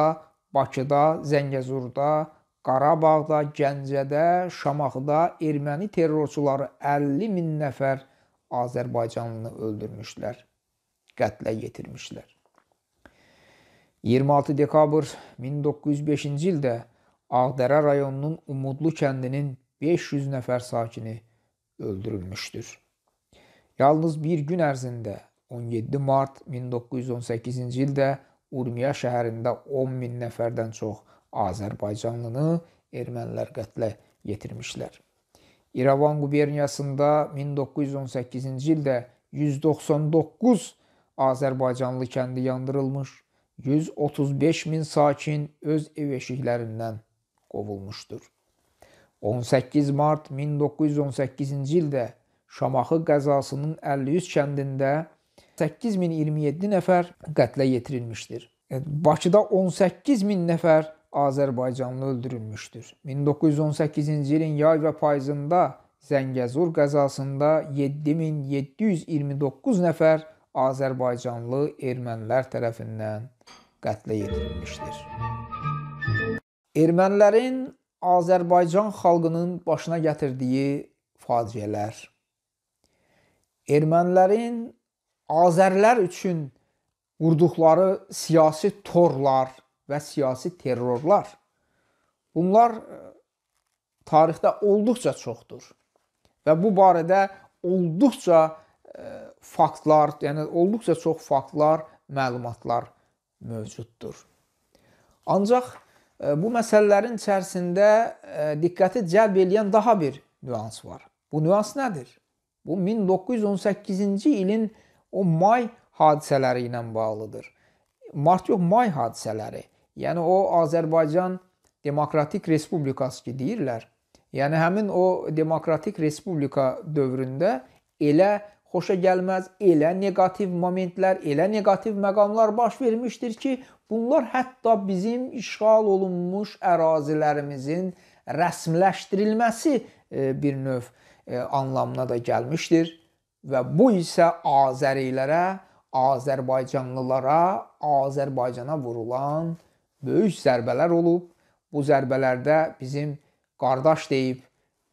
Bakıda, Zəngəzurda, Qarabağda, Gəncədə, Şamaxıda erməni terrorçuları 50 min nəfər Azərbaycanlını öldürmüşlər, qətlə yetirmişlər. 26 dekabr 1905-ci ildə Ağdərə rayonunun Umudlu kəndinin 500 nəfər sakini öldürülmüştür. Yalnız bir gün ərzində 17 mart 1918-ci ildə Urmiya şəhərində 10 min nəfərdən çox Azərbaycanlını ermənilər qətlə yetirmişlər. İrəvan quberniyasında 1918-ci ildə 199 Azərbaycanlı kəndi yandırılmış, 135 min sakin öz ev eşiklərindən qovulmuşdur. 18 mart 1918-ci ildə Şamaxı qəzasının 53 kəndində 8027 nəfər qətlə yetirilmişdir. E, Bakıda 18000 nəfər Azərbaycanlı öldürülmüşdür. 1918-ci ilin yay və payızında Zəngəzur qəzasında 7729 nəfər Azərbaycanlı ermənilər tərəfindən qətlə yetirilmişdir. Ermənilərin Azərbaycan xalqının başına gətirdiyi faciələr. Ermənilərin Azərlər üçün vurduqları siyasi torlar və siyasi terrorlar. Bunlar e, tarixdə olduqca çoxdur. Və bu barədə olduqca e, faktlar, yəni olduqca çox faktlar, məlumatlar mövcuddur. Ancaq bu məsələlərin içərisində e, diqqəti cəlb edən daha bir nüans var. Bu nüans nədir? Bu 1918-ci ilin o may hadisələri ilə bağlıdır. Mart yox, may hadisələri. Yəni o Azərbaycan Demokratik Respublikası ki deyirlər. Yəni həmin o Demokratik Respublika dövründə elə xoşa gəlməz, elə negativ momentlər, elə negativ məqamlar baş vermişdir ki, bunlar hətta bizim işğal olunmuş ərazilərimizin rəsmiləşdirilməsi e, bir növ e, anlamına da gəlmişdir və bu isə Azərilərə, Azərbaycanlılara, Azərbaycana vurulan böyük zərbələr olub. Bu zərbələrdə bizim qardaş deyib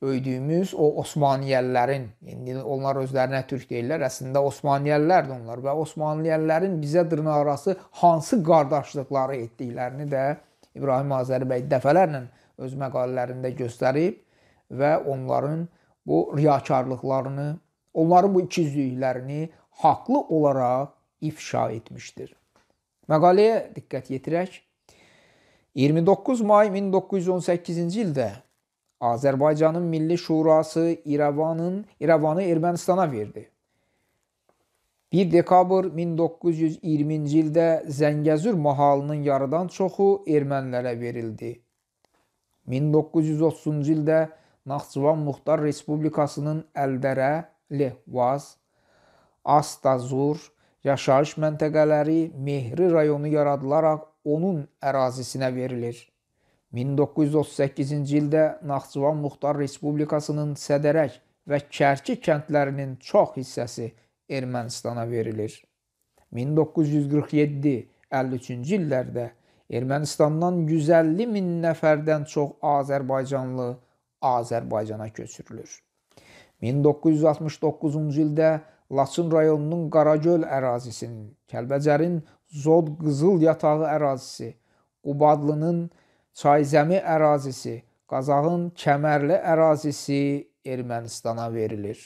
öydüyümüz o Osmaniyəllərin, indi onlar özlərinə türk deyirlər, əslində Osmaniyəllərdir onlar və Osmaniyəllərin bizə dırnaqarası hansı qardaşlıqları etdiklərini də İbrahim Azəri bəy dəfələrlə öz məqalələrində göstərib və onların bu riyakarlıqlarını, onların bu ikiyüzlülüklərini haqlı olaraq ifşa etmişdir. Məqaləyə diqqət yetirək. 29 may 1918-ci ildə Azərbaycanın Milli Şurası İrəvanın İrəvanı Ermənistana verdi. 1 dekabr 1920-ci ildə Zəngəzur mahalının yarıdan çoxu ermənilərə verildi. 1930-cu ildə Naxçıvan Muxtar Respublikasının Əldərə, Lehvaz, Astazur, yaşayış məntəqələri Mehri rayonu yaradılaraq onun ərazisinə verilir. 1938-ci ildə Naxçıvan Muxtar Respublikasının Sədərək və Kərki kəndlərinin çox hissəsi Ermənistana verilir. 1947-53-cü illərdə Ermənistandan 150 min nəfərdən çox Azərbaycanlı Azərbaycana köçürülür. 1969-cu ildə Laçın rayonunun Qaragöl ərazisinin, Kəlbəcərin Zod Qızıl yatağı ərazisi, Qubadlının çayzəmi ərazisi, Qazaxın kəmərli ərazisi Ermənistana verilir.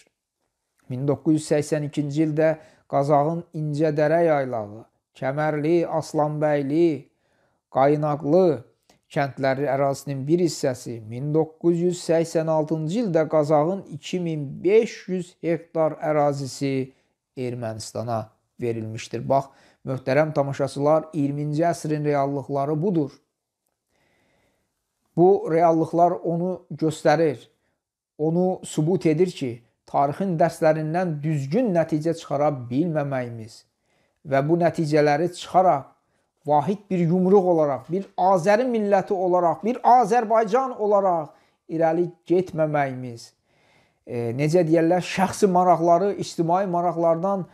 1982-ci ildə Qazaxın İncədərə yaylağı, Kəmərli, Aslanbəyli, Qaynaqlı kəndləri ərazisinin bir hissəsi 1986-cı ildə Qazaxın 2500 hektar ərazisi Ermənistana verilmişdir. Bax, möhtərəm tamaşaçılar, 20-ci əsrin reallıqları budur. Bu reallıqlar onu göstərir, onu sübut edir ki, tarixin dərslərindən düzgün nəticə çıxara bilməməyimiz və bu nəticələri çıxaraq vahid bir yumruq olaraq, bir Azəri milləti olaraq, bir Azərbaycan olaraq irəli getməməyimiz, e, necə deyirlər, şəxsi maraqları ictimai maraqlardan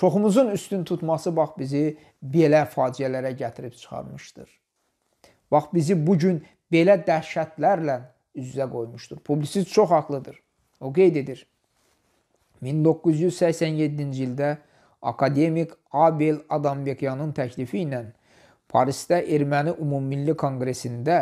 çoxumuzun üstün tutması bax bizi belə faciələrə gətirib çıxarmışdır. Bax bizi bu gün belə dəhşətlərlə üz-üzə qoymuşdur. Publisist çox haqlıdır. O qeyd edir. 1987-ci ildə akademik Abel Adambekyanın təklifi ilə Parisdə Erməni Ümummilli Konqresində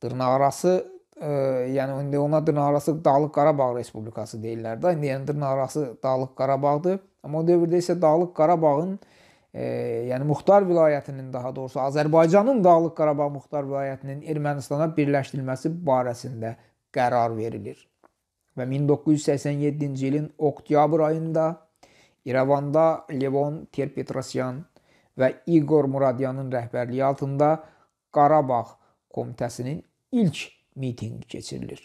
dırnaqarası e, yəni indi ona dırnaqarası Dağlıq Qarabağ Respublikası deyirlər də, indi yəni dırnaqarası Dağlıq Qarabağdır. Amma o dövrdə isə Dağlıq Qarabağın e, e, yəni Muxtar vilayətinin daha doğrusu Azərbaycanın Dağlıq Qarabağ Muxtar vilayətinin Ermənistana birləşdirilməsi barəsində qərar verilir. Və 1987-ci ilin oktyabr ayında İrəvanda Levon Terpetrosyan və Igor Muradyanın rəhbərliyi altında Qarabağ komitəsinin ilk mitinqi keçirilir.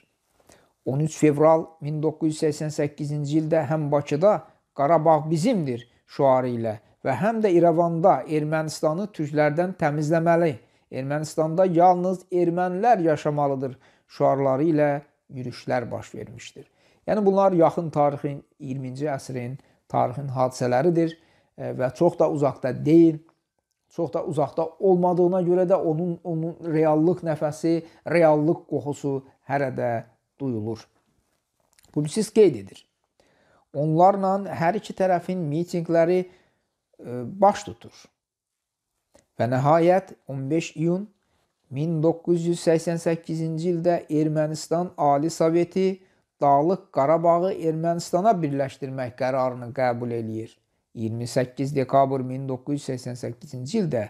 13 fevral 1988-ci ildə həm Bakıda Qarabağ bizimdir şüarı ilə və həm də İrəvanda Ermənistanı türklərdən təmizləməli, Ermənistanda yalnız ermənilər yaşamalıdır şüarları ilə yürüşlər baş vermişdir. Yəni bunlar yaxın tarixin 20-ci əsrin tarixin hadisələridir e, və çox da uzaqda deyil. Çox da uzaqda olmadığına görə də onun onun reallıq nəfəsi, reallıq qoxusu hələ də duyulur. Publisist qeyd edir. Onlarla hər iki tərəfin mitinqləri E, baş tutur. Və nəhayət 15 iyun 1988-ci ildə Ermənistan Ali Soveti Dağlıq Qarabağı Ermənistana birləşdirmək qərarını qəbul eləyir. 28 dekabr 1988-ci ildə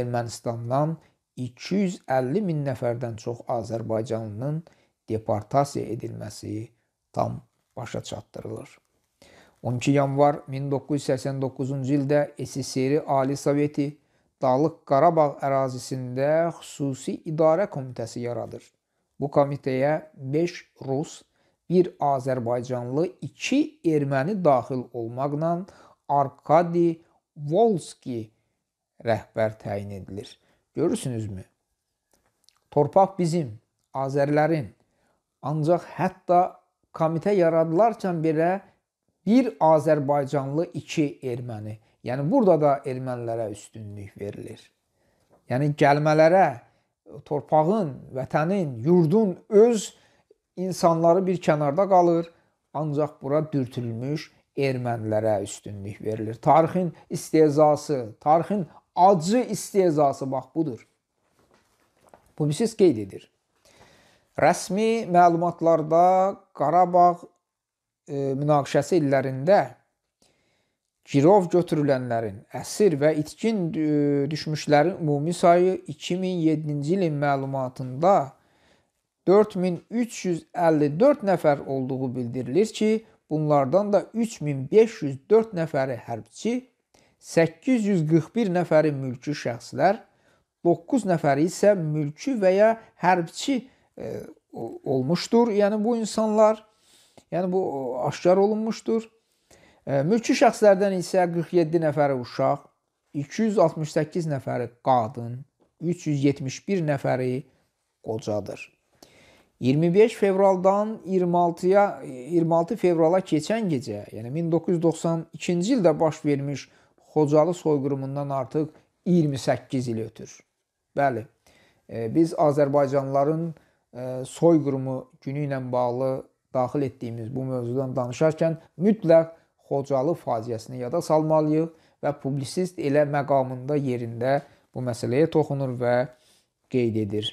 Ermənistandan 250 min nəfərdən çox Azərbaycanlının deportasiya edilməsi tam başa çatdırılır. 12 yanvar 1989-cu ildə SSR Ali Soveti Dağlıq Qarabağ ərazisində xüsusi idarə komitəsi yaradır. Bu komitəyə 5 rus, 1 azərbaycanlı, 2 erməni daxil olmaqla Arkadi Volski rəhbər təyin edilir. Görürsünüzmü? Torpaq bizim, Azərlərin. Ancaq hətta komitə yaradılarkən belə Bir Azərbaycanlı, iki erməni. Yəni burada da ermənilərə üstünlük verilir. Yəni gəlmələrə torpağın, vətənin, yurdun öz insanları bir kənarda qalır, ancaq bura dürtülmüş ermənilərə üstünlük verilir. Tarixin istehzası, tarixin acı istehzası bax budur. Publisist qeyd edir. Rəsmi məlumatlarda Qarabağ E, münaqişəsi illərində girov götürülənlərin, əsir və itkin düşmüşlərin ümumi sayı 2007-ci ilin məlumatında 4354 nəfər olduğu bildirilir ki, bunlardan da 3504 nəfəri hərbçi, 841 nəfəri mülki şəxslər, 9 nəfəri isə mülki və ya hərbçi e, olmuşdur. Yəni bu insanlar Yəni bu aşkar olunmuşdur. E, mülki şəxslərdən isə 47 nəfəri uşaq, 268 nəfəri qadın, 371 nəfəri qocadır. 25 fevraldan 26-ya 26 fevrala keçən gecə, yəni 1992-ci ildə baş vermiş Xocalı soyqırımından artıq 28 il ötür. Bəli. E, biz Azərbaycanlıların e, soyqırımı günü ilə bağlı daxil etdiyimiz bu mövzudan danışarkən mütləq Xocalı faciəsini yada salmalıyıq və publisist elə məqamında yerində bu məsələyə toxunur və qeyd edir.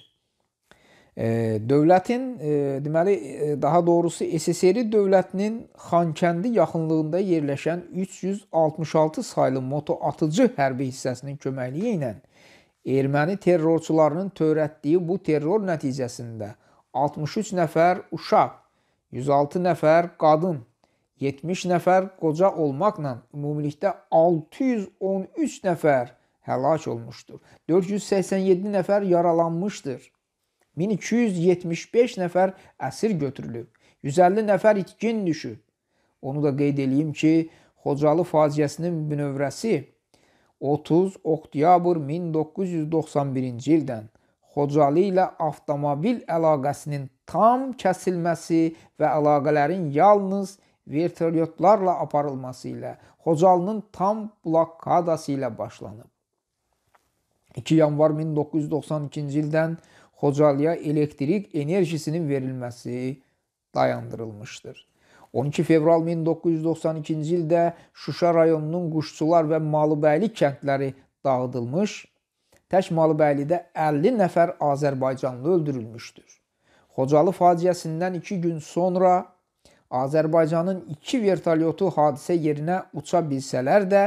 E, dövlətin, e, deməli, e, daha doğrusu SSRİ dövlətinin Xankəndi yaxınlığında yerləşən 366 saylı motoatıcı hərbi hissəsinin köməkliyi ilə erməni terrorçularının törətdiyi bu terror nəticəsində 63 nəfər uşaq 106 nəfər qadın, 70 nəfər qoca olmaqla ümumilikdə 613 nəfər həlak olmuşdur. 487 nəfər yaralanmışdır. 1275 nəfər əsir götürülüb. 150 nəfər itkin düşüb. Onu da qeyd eləyim ki, Xocalı faciəsinin bünövrəsi 30 oktyabr 1991-ci ildən Xocalı ilə avtomobil əlaqəsinin tam kəsilməsi və əlaqələrin yalnız vertolyotlarla aparılması ilə Xocalının tam blokadası ilə başlanıb. 2 yanvar 1992-ci ildən Xocalıya elektrik enerjisinin verilməsi dayandırılmışdır. 12 fevral 1992-ci ildə Şuşa rayonunun Quşçular və Malıbəyli kəndləri dağıdılmış tək Malıbəylidə 50 nəfər Azərbaycanlı öldürülmüşdür. Xocalı faciəsindən 2 gün sonra Azərbaycanın 2 vertolyotu hadisə yerinə uça bilsələr də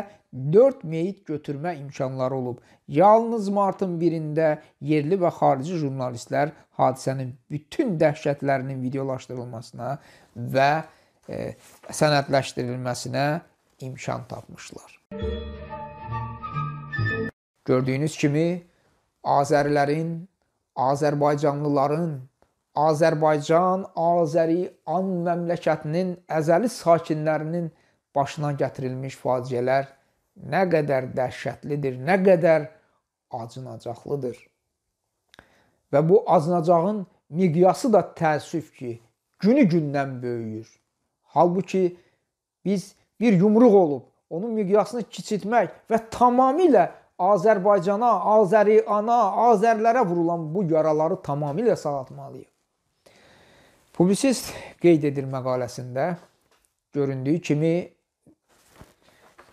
4 meyit götürmə imkanları olub. Yalnız martın 1-də yerli və xarici jurnalistlər hadisənin bütün dəhşətlərinin videolaşdırılmasına və e, sənədləşdirilməsinə imkan tapmışlar. Müzik Gördüyünüz kimi Azərlərin, Azərbaycanlıların, Azərbaycan Azəri an məmləkətinin əzəli sakinlərinin başına gətirilmiş faciələr nə qədər dəhşətlidir, nə qədər acınacaqlıdır. Və bu acınacağın miqyası da təəssüf ki, günü-gündən böyüyür. Halbuki biz bir yumruq olub onun miqyasını kiçiltmək və tamamilə Azərbaycana, Azəri ana, Azərlərə vurulan bu yaraları tamamilə sağaltmalıyıq. Publisist qeyd edir məqaləsində göründüyü kimi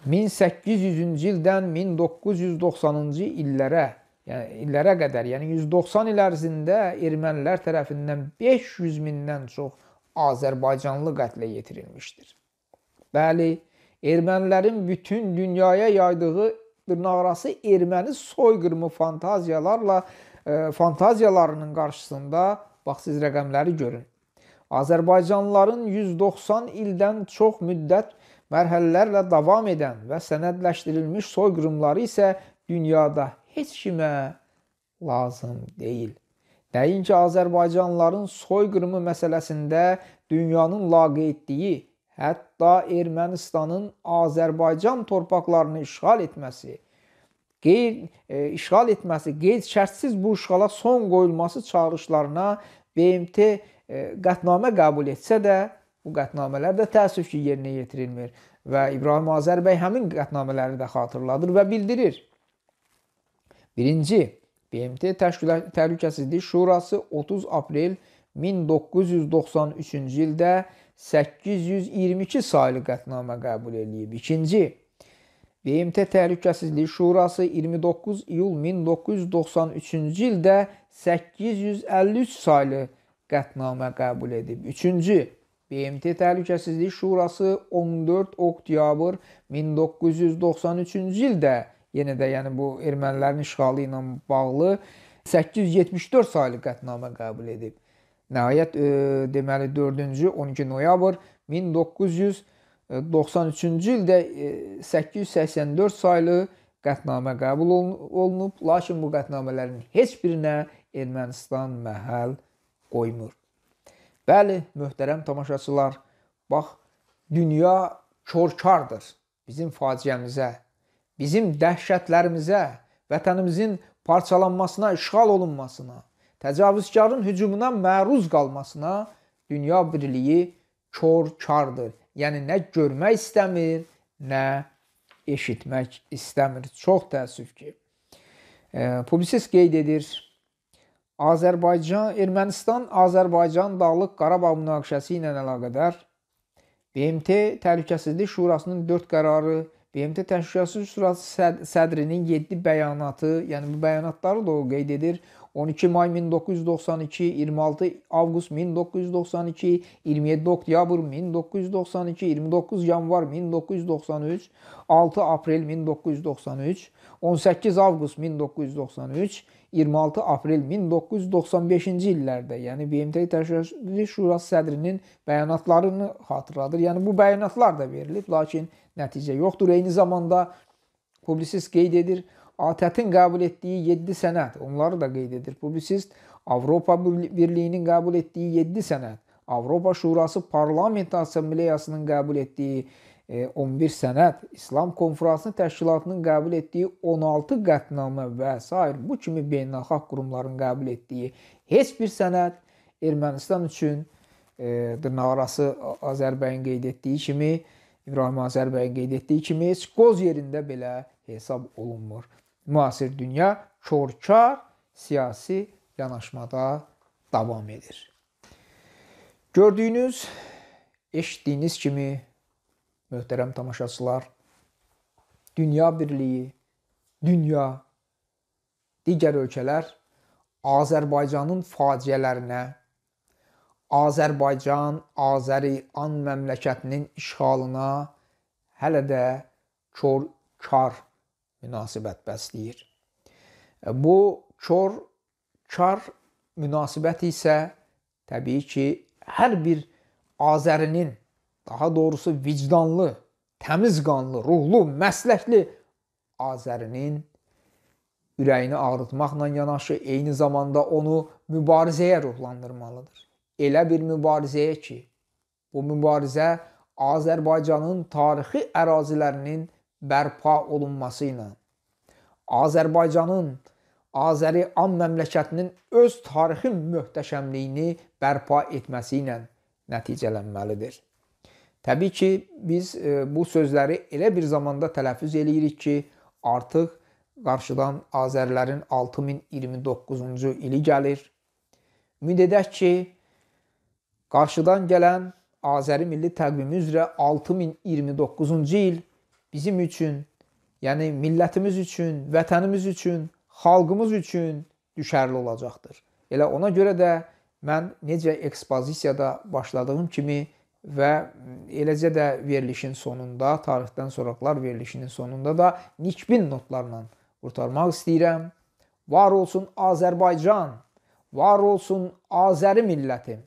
1800-cü ildən 1990-cı illərə, yəni illərə qədər, yəni 190 il ərzində ermənilər tərəfindən 500 mindən çox Azərbaycanlı qətlə yetirilmişdir. Bəli, ermənilərin bütün dünyaya yaydığı dırnaqarası erməni soyqırımı fantaziyalarla e, fantaziyalarının qarşısında bax siz rəqəmləri görün. Azərbaycanlıların 190 ildən çox müddət mərhələlərlə davam edən və sənədləşdirilmiş soyqırımları isə dünyada heç kimə lazım deyil. Nəinki azərbaycanlıların soyqırımı məsələsində dünyanın laqeydliyi hətta Ermənistanın Azərbaycan torpaqlarını işğal etməsi, qeyd e, işğal etməsi, qeyd-şərtsiz bu işğala son qoyulması çağırışlarına BMT e, qətnamə qəbul etsə də, bu qətnamələr də təəssüf ki, yerinə yetirilmir və İbrahim Azərbəy həmin qətnamələrini də xatırladır və bildirir. Birinci, BMT Təhlükəsizlik Şurası 30 aprel 1993-cü ildə 822 saylı qətnamə qəbul edilib. İkinci, BMT Təhlükəsizlik Şurası 29 iyul 1993-cü ildə 853 saylı qətnamə qəbul edib. Üçüncü, BMT Təhlükəsizlik Şurası 14 oktyabr 1993-cü ildə yenə də yəni bu ermənilərin işğalı ilə bağlı 874 saylı qətnamə qəbul edib. Nəhayət e, deməli 4-cü 12 noyabr 1993-cü e, ildə 884 e, saylı qətnamə qəbul olunub, lakin bu qətnamələrin heç birinə Ermənistan məhəl qoymur. Bəli, möhtərəm tamaşaçılar, bax dünya korkardır bizim faciəmizə, bizim dəhşətlərimizə, vətənimizin parçalanmasına, işğal olunmasına təcavüzkarın hücumuna məruz qalmasına dünya birliyi kor-kardır. Yəni nə görmək istəmir, nə eşitmək istəmir. Çox təəssüf ki. E, Publisist qeyd edir. Azərbaycan, Ermənistan Azərbaycan Dağlıq Qarabağ münaqişəsi ilə əlaqədar BMT Təhlükəsizlik Şurasının 4 qərarı, BMT Təhlükəsizlik Şurası sədrinin 7 bəyanatı, yəni bu bəyanatları da o qeyd edir. 12 may 1992, 26 avqust 1992, 27 oktyabr 1992, 29 yanvar 1993, 6 aprel 1993, 18 avqust 1993, 26 aprel 1995-ci illərdə, yəni BMT Təşkilatçı Şurası sədrinin bəyanatlarını xatırladır. Yəni bu bəyanatlar da verilib, lakin nəticə yoxdur. Eyni zamanda publisist qeyd edir, ATƏT-in qəbul etdiyi 7 sənəd, onları da qeyd edir publisist, Avropa Birliyinin qəbul etdiyi 7 sənəd, Avropa Şurası Parlament Assambleyasının qəbul etdiyi 11 e, sənəd, İslam Konfransı Təşkilatının qəbul etdiyi 16 qətnamə və s. bu kimi beynəlxalq qurumların qəbul etdiyi heç bir sənəd Ermənistan üçün e, dırnaqarası Azərbaycan qeyd etdiyi kimi İbrahim Azərbaycan qeyd etdiyi kimi skoz yerində belə hesab olunmur müasir dünya körkar siyasi yanaşmada davam edir. Gördüyünüz, eşitdiyiniz kimi möhtərəm tamaşaçılar, dünya birliyi, dünya digər ölkələr Azərbaycanın faciələrinə, Azərbaycan, Azəri an məmləkətinin işğalına hələ də kor kar münasibət bəsləyir. E, bu kor kar münasibət isə təbii ki, hər bir Azərinin, daha doğrusu vicdanlı, təmiz qanlı, ruhlu, məsləkli Azərinin ürəyini ağrıtmaqla yanaşı eyni zamanda onu mübarizəyə ruhlandırmalıdır. Elə bir mübarizəyə ki, bu mübarizə Azərbaycanın tarixi ərazilərinin bərpa olunması ilə Azərbaycanın Azəri An məmləkətinin öz tarixi möhtəşəmliyini bərpa etməsi ilə nəticələnməlidir. Təbii ki, biz e, bu sözləri elə bir zamanda tələffüz eləyirik ki, artıq qarşıdan Azərlərin 6029-cu ili gəlir. Ümid edək ki, qarşıdan gələn Azəri milli təqvimi üzrə 6029-cu il bizim üçün, yəni millətimiz üçün, vətənimiz üçün, xalqımız üçün düşərli olacaqdır. Elə ona görə də mən necə ekspozisiyada başladığım kimi və eləcə də verilişin sonunda, tarixdən sonraqlar verilişinin sonunda da nikbin notlarla qurtarmaq istəyirəm. Var olsun Azərbaycan, var olsun Azəri millətim.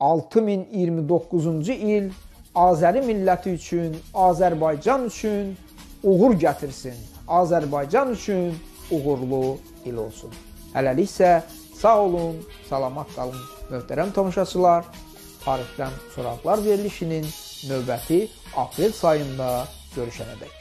6029-cu il Azəri milləti üçün, Azərbaycan üçün uğur gətirsin. Azərbaycan üçün uğurlu il olsun. Hələlik isə sağ olun, salamat qalın. Möhtərəm tamaşaçılar, Arifdən soraqlar verilişinin növbəti aprel sayında görüşənədək.